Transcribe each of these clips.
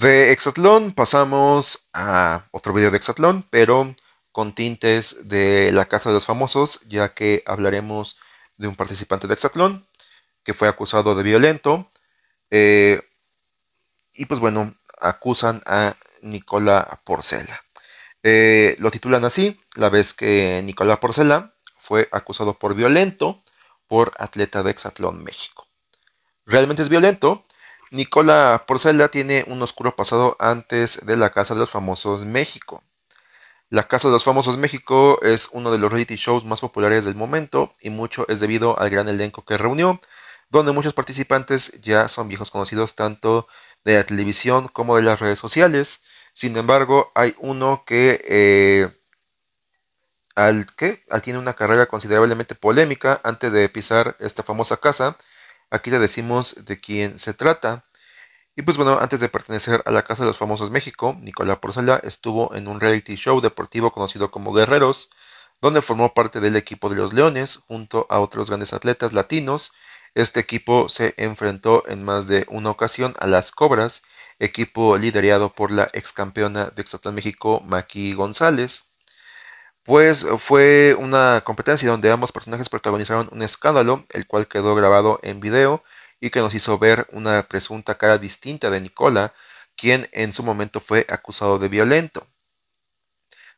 De Hexatlón pasamos a otro video de Hexatlón, pero con tintes de la Casa de los Famosos, ya que hablaremos de un participante de Hexatlón que fue acusado de violento. Eh, y pues bueno, acusan a Nicola Porcela. Eh, lo titulan así, la vez que Nicola Porcela fue acusado por violento por atleta de Hexatlón México. ¿Realmente es violento? Nicola Porcela tiene un oscuro pasado antes de la Casa de los Famosos México. La Casa de los Famosos México es uno de los reality shows más populares del momento y mucho es debido al gran elenco que reunió, donde muchos participantes ya son viejos conocidos tanto de la televisión como de las redes sociales. Sin embargo, hay uno que eh, al que tiene una carrera considerablemente polémica antes de pisar esta famosa casa Aquí le decimos de quién se trata. Y pues bueno, antes de pertenecer a la Casa de los Famosos México, Nicolás Porcela estuvo en un reality show deportivo conocido como Guerreros, donde formó parte del equipo de los Leones junto a otros grandes atletas latinos. Este equipo se enfrentó en más de una ocasión a las Cobras, equipo liderado por la ex campeona de Exatlán México, Maki González pues eh, fue una competencia donde ambos personajes protagonizaron un escándalo, el cual quedó grabado en video y que nos hizo ver una presunta cara distinta de Nicola, quien en su momento fue acusado de violento.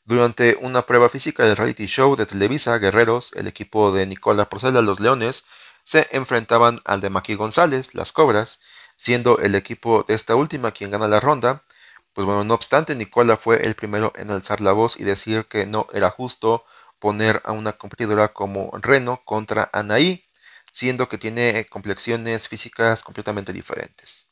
Durante una prueba física del reality show de Televisa Guerreros, el equipo de Nicola Porcela Los Leones se enfrentaban al de maqui González, Las Cobras, siendo el equipo de esta última quien gana la ronda, pues bueno, no obstante, Nicola fue el primero en alzar la voz y decir que no era justo poner a una competidora como Reno contra Anaí, siendo que tiene complexiones físicas completamente diferentes.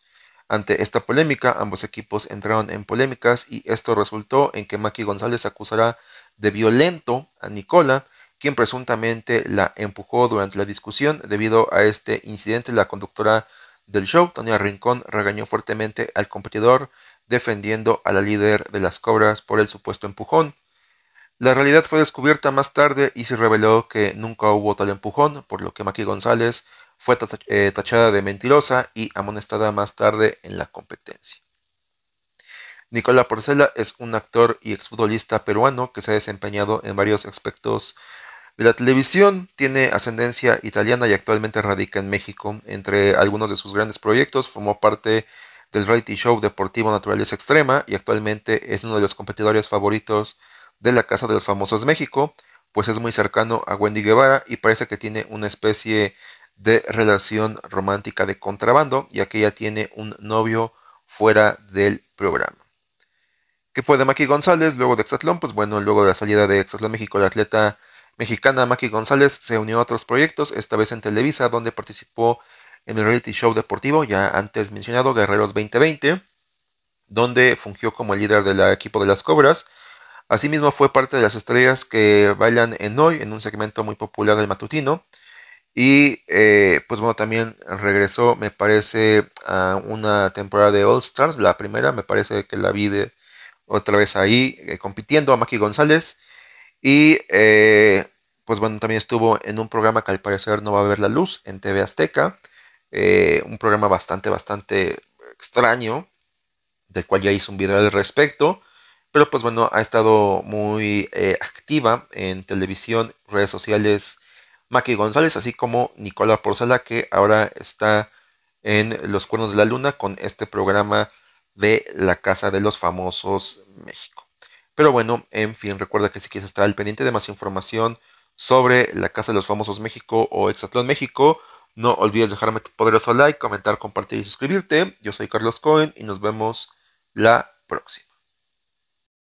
Ante esta polémica, ambos equipos entraron en polémicas y esto resultó en que Maki González acusará de violento a Nicola, quien presuntamente la empujó durante la discusión. Debido a este incidente, la conductora del show, Tania Rincón, regañó fuertemente al competidor defendiendo a la líder de las cobras por el supuesto empujón. La realidad fue descubierta más tarde y se reveló que nunca hubo tal empujón, por lo que Maki González fue eh, tachada de mentirosa y amonestada más tarde en la competencia. Nicola Porcela es un actor y exfutbolista peruano que se ha desempeñado en varios aspectos de la televisión, tiene ascendencia italiana y actualmente radica en México. Entre algunos de sus grandes proyectos formó parte de del reality show deportivo Naturaleza Extrema y actualmente es uno de los competidores favoritos de la Casa de los Famosos México, pues es muy cercano a Wendy Guevara y parece que tiene una especie de relación romántica de contrabando, ya que ella tiene un novio fuera del programa. ¿Qué fue de Maki González luego de Exatlón? Pues bueno, luego de la salida de Exatlón México, la atleta mexicana Maki González se unió a otros proyectos, esta vez en Televisa, donde participó en el reality show deportivo ya antes mencionado, Guerreros 2020, donde fungió como líder del equipo de las Cobras. Asimismo fue parte de las estrellas que bailan en hoy, en un segmento muy popular del matutino. Y eh, pues bueno, también regresó, me parece, a una temporada de All Stars, la primera, me parece que la vi otra vez ahí eh, compitiendo a Maki González. Y eh, pues bueno, también estuvo en un programa que al parecer no va a ver la luz en TV Azteca. Eh, un programa bastante, bastante extraño, del cual ya hice un video al respecto. Pero pues bueno, ha estado muy eh, activa en televisión, redes sociales, Maki González, así como Nicola Porzala, que ahora está en Los Cuernos de la Luna con este programa de la Casa de los Famosos México. Pero bueno, en fin, recuerda que si quieres estar al pendiente de más información sobre la Casa de los Famosos México o Exatlón México, no olvides dejarme tu poderoso like, comentar, compartir y suscribirte. Yo soy Carlos Cohen y nos vemos la próxima.